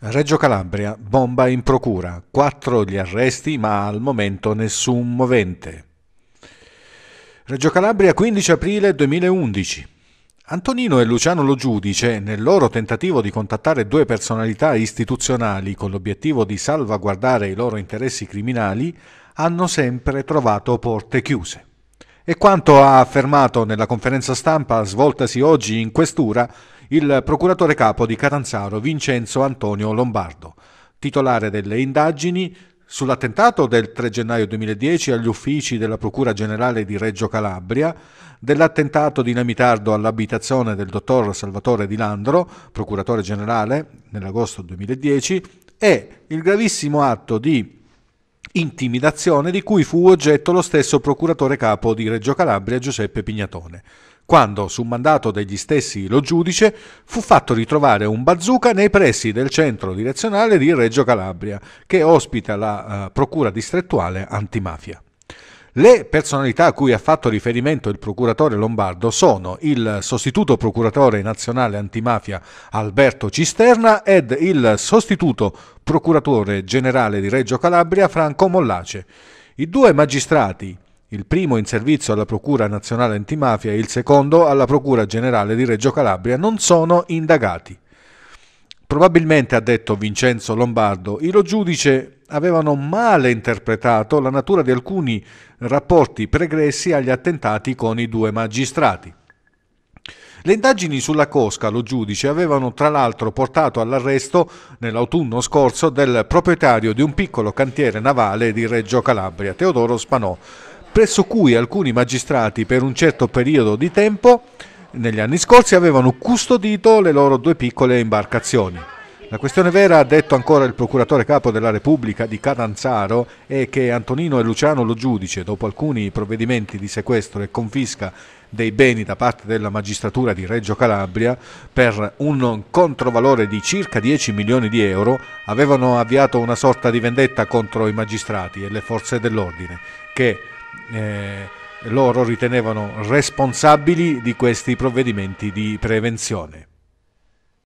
Reggio Calabria, bomba in procura, quattro gli arresti ma al momento nessun movente. Reggio Calabria 15 aprile 2011. Antonino e Luciano Lo Giudice, nel loro tentativo di contattare due personalità istituzionali con l'obiettivo di salvaguardare i loro interessi criminali, hanno sempre trovato porte chiuse. E quanto ha affermato nella conferenza stampa svoltasi oggi in questura, il procuratore capo di Catanzaro Vincenzo Antonio Lombardo, titolare delle indagini sull'attentato del 3 gennaio 2010 agli uffici della Procura Generale di Reggio Calabria, dell'attentato dinamitardo all'abitazione del dottor Salvatore Di Landro, procuratore generale, nell'agosto 2010, e il gravissimo atto di intimidazione di cui fu oggetto lo stesso procuratore capo di Reggio Calabria Giuseppe Pignatone, quando, su mandato degli stessi lo giudice, fu fatto ritrovare un bazooka nei pressi del centro direzionale di Reggio Calabria, che ospita la uh, procura distrettuale antimafia. Le personalità a cui ha fatto riferimento il procuratore Lombardo sono il sostituto procuratore nazionale antimafia Alberto Cisterna ed il sostituto procuratore generale di Reggio Calabria Franco Mollace. I due magistrati, il primo in servizio alla Procura Nazionale Antimafia e il secondo alla Procura Generale di Reggio Calabria, non sono indagati. Probabilmente, ha detto Vincenzo Lombardo, il giudice avevano male interpretato la natura di alcuni rapporti pregressi agli attentati con i due magistrati. Le indagini sulla Cosca, lo giudice, avevano tra l'altro portato all'arresto nell'autunno scorso del proprietario di un piccolo cantiere navale di Reggio Calabria, Teodoro Spanò, presso cui alcuni magistrati per un certo periodo di tempo negli anni scorsi avevano custodito le loro due piccole imbarcazioni. La questione vera, ha detto ancora il procuratore capo della Repubblica di Catanzaro, è che Antonino e Luciano Lo Giudice, dopo alcuni provvedimenti di sequestro e confisca dei beni da parte della magistratura di Reggio Calabria, per un controvalore di circa 10 milioni di euro, avevano avviato una sorta di vendetta contro i magistrati e le forze dell'ordine, che eh, loro ritenevano responsabili di questi provvedimenti di prevenzione.